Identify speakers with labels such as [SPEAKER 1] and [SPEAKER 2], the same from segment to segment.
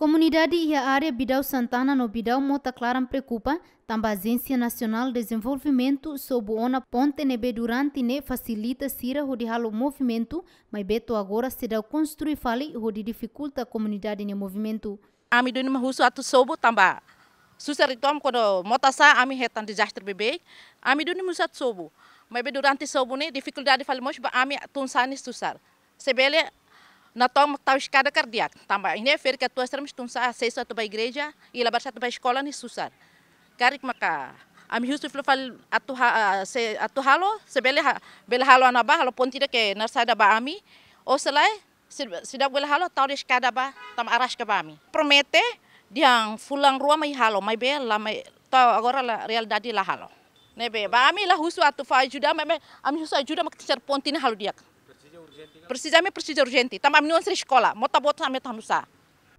[SPEAKER 1] Comunidade e a área Bidal Santana no Bidal Mota Clara preocupa, também a Agência Nacional de Desenvolvimento sob ona ponte nebe durante ne facilita sira hodi halo movimento, mas beto agora se dá construir fali hodi dificulta a comunidade ne movimento.
[SPEAKER 2] Ami do mahusu atu sobo tamba. Susar quando mota sa motasa ami hetan desastre bebe, ami do mahusu atu sobo. Mas durante sobo ne dificuldade fali mosh ba ami tunsani susar. Sebele na toma tal escada cardíaca. Tamba, em fer que a tua estamos tão acesso a tua igreja e lá baixar tua escola ni susar. Cari que maca. A mi justo flo fal a tu se a halo se bele bele halo ana ba halo ponti que na da ba ami O se se se da bele halo tal escada ba tam aras ke ba ami. Promete diang fulang rua mai halo mai la mai tau agora la dadi la halo. Nebe ba ami la husu atu fa ajuda me ami husu ajuda mak tisar ponti ni halo diak. Precisamos precisa urgente. Também não é escola. Mota bota também está no sa.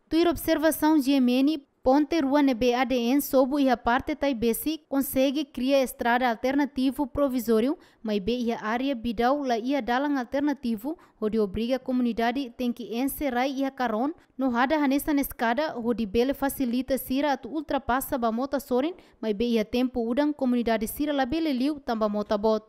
[SPEAKER 1] Tuir observação de Emeni, Ponte Rua Nebe ADN sobo e a parte Taibesi consegue criar estrada alternativo provisório, mas bem a área bidau la ia dalang alternativo, onde obriga a comunidade tem que encerrar e a caron, no hada de escada, onde bele facilita sira at ultrapassa ba mota sorin, mas a tempo udang comunidade sira la bele liu tamba mota bot.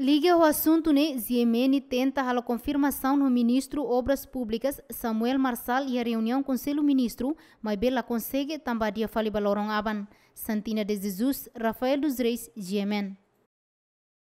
[SPEAKER 1] Liga o assunto, né? Ziemene tenta a confirmação no ministro Obras Públicas Samuel Marçal e a reunião com o ministro, mas bela consegue também fale balorão aban. Santina de Jesus, Rafael dos Reis, Ziemene.